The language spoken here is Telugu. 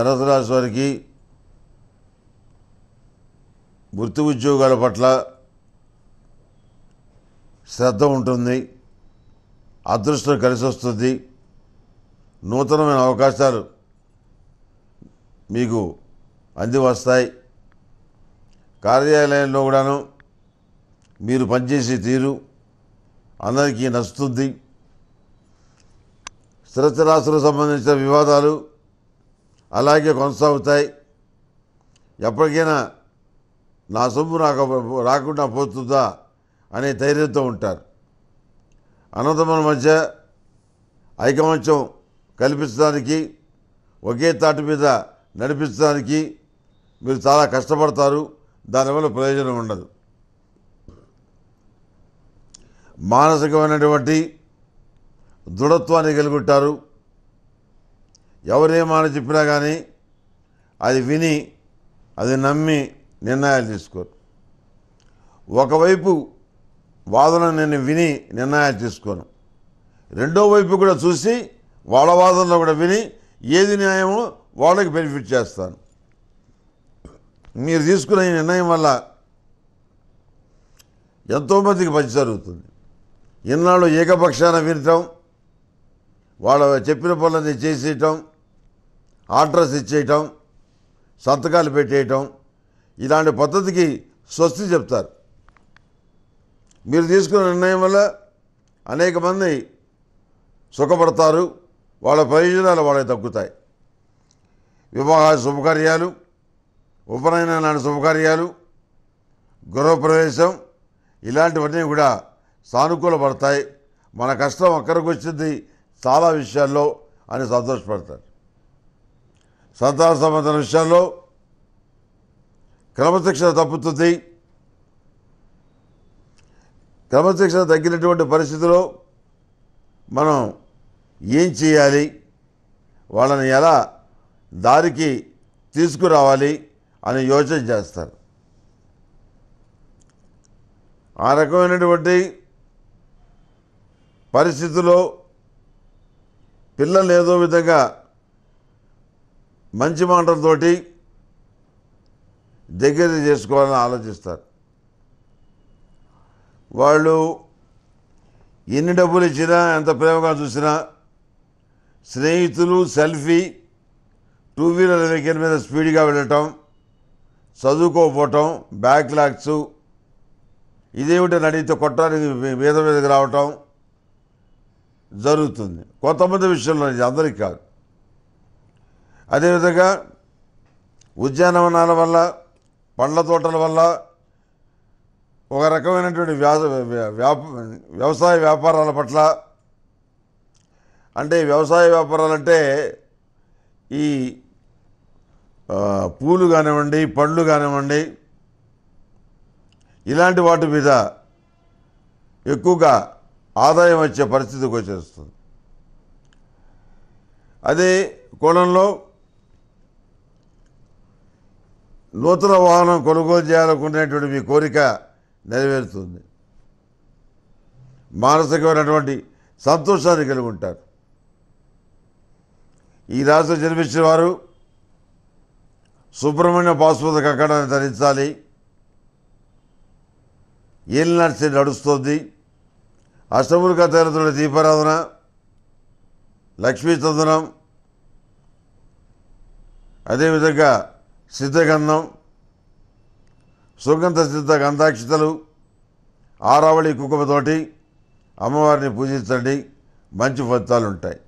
ధనుసు వారికి వృత్తి ఉద్యోగాల పట్ల శ్రద్ధ ఉంటుంది అదృష్టం కలిసి వస్తుంది నూతనమైన అవకాశాలు మీకు అంది వస్తాయి కార్యాలయంలో కూడాను మీరు పనిచేసే తీరు అందరికీ నచ్చుతుంది స్థిరస్థిరాస్తులకు సంబంధించిన వివాదాలు అలాగే కొనసాగుతాయి ఎప్పటికైనా నా సొమ్ము రాక రాకుండా పోతుందా అనే ధైర్యంతో ఉంటారు అనంతమైన మధ్య ఐకమత్యం కల్పించడానికి ఒకే తాటి మీద నడిపించడానికి మీరు చాలా కష్టపడతారు దానివల్ల ప్రయోజనం ఉండదు మానసికమైనటువంటి దృఢత్వాన్ని కలుగుంటారు ఎవరేమాట చెప్పినా కానీ అది విని అది నమ్మి నిర్ణయాలు తీసుకోరు ఒకవైపు వాదన నేను విని నిర్ణయాలు తీసుకోను రెండో వైపు కూడా చూసి వాళ్ళ వాదనలో కూడా విని ఏది న్యాయమో వాళ్ళకి బెనిఫిట్ చేస్తాను మీరు తీసుకునే నిర్ణయం వల్ల ఎంతోమందికి మంచి జరుగుతుంది ఇన్నాళ్ళు ఏకపక్షాన వినటం వాళ్ళ చెప్పిన పనులన్నీ చేసేయటం ఆర్డర్స్ ఇచ్చేయటం సంతకాలు పెట్టేయటం ఇలాంటి పద్ధతికి స్వస్తి చెప్తారు మీరు తీసుకున్న నిర్ణయం వల్ల అనేక మంది సుఖపడతారు వాళ్ళ ప్రయోజనాలు వాళ్ళకి తగ్గుతాయి వివాహ శుభకార్యాలు ఉపనయన నాటి శుభకార్యాలు గృహప్రవేశం ఇలాంటివన్నీ కూడా సానుకూలపడతాయి మన కష్టం అక్కడికి వచ్చింది చాలా విషయాల్లో అని సంతోషపడతారు సంతాన సంబంధం విషయాల్లో క్రమశిక్షణ తప్పుతుంది క్రమశిక్షణ తగ్గినటువంటి పరిస్థితిలో మనం ఏం చేయాలి వాళ్ళని ఎలా దారికి తీసుకురావాలి అని యోచన చేస్తారు ఆ రకమైనటువంటి పరిస్థితుల్లో పిల్లలు ఏదో విధంగా మంచి మాటలతోటి దగ్గర చేసుకోవాలని ఆలోచిస్తారు వాళ్ళు ఎన్ని డబ్బులు ఇచ్చినా ఎంత ప్రేమగా చూసినా స్నేహితులు సెల్ఫీ టూ వీలర్ వెహికల్ మీద స్పీడ్గా వెళ్ళటం చదువుకోకపోవటం లాగ్స్ ఇదేమిటో నడిగితే కొట్టడానికి మీద మీదకి రావటం జరుగుతుంది కొంతమంది విషయంలో అందరికీ కాదు అదేవిధంగా ఉద్యానవనాల వల్ల పండ్ల తోటల వల్ల ఒక రకమైనటువంటి వ్యవసాయ వ్యాపారాల పట్ల అంటే వ్యవసాయ వ్యాపారాలంటే ఈ పూలు కానివ్వండి పండ్లు కానివ్వండి ఇలాంటి వాటి మీద ఎక్కువగా ఆదాయం వచ్చే పరిస్థితికి వచ్చేస్తుంది అదే కోణంలో నూతన వాహనం కొనుగోలు చేయాలనుకునేటువంటి మీ కోరిక నెరవేరుతుంది మానసికమైనటువంటి సంతోషాన్ని కలిగి ఉంటారు ఈ రాశి జన్మించిన వారు సుబ్రహ్మణ్య పాశ్వత కక్కడాన్ని ధరించాలి నడిచి నడుస్తుంది అష్టమునిక తేనతుడు దీపారాధన లక్ష్మీ అదేవిధంగా సిద్ధగంధం సుగంధ సిద్ధ గంధాక్షితలు ఆరావళి కుకుమతోటి అమ్మవారిని పూజించండి మంచి ఫలితాలు ఉంటాయి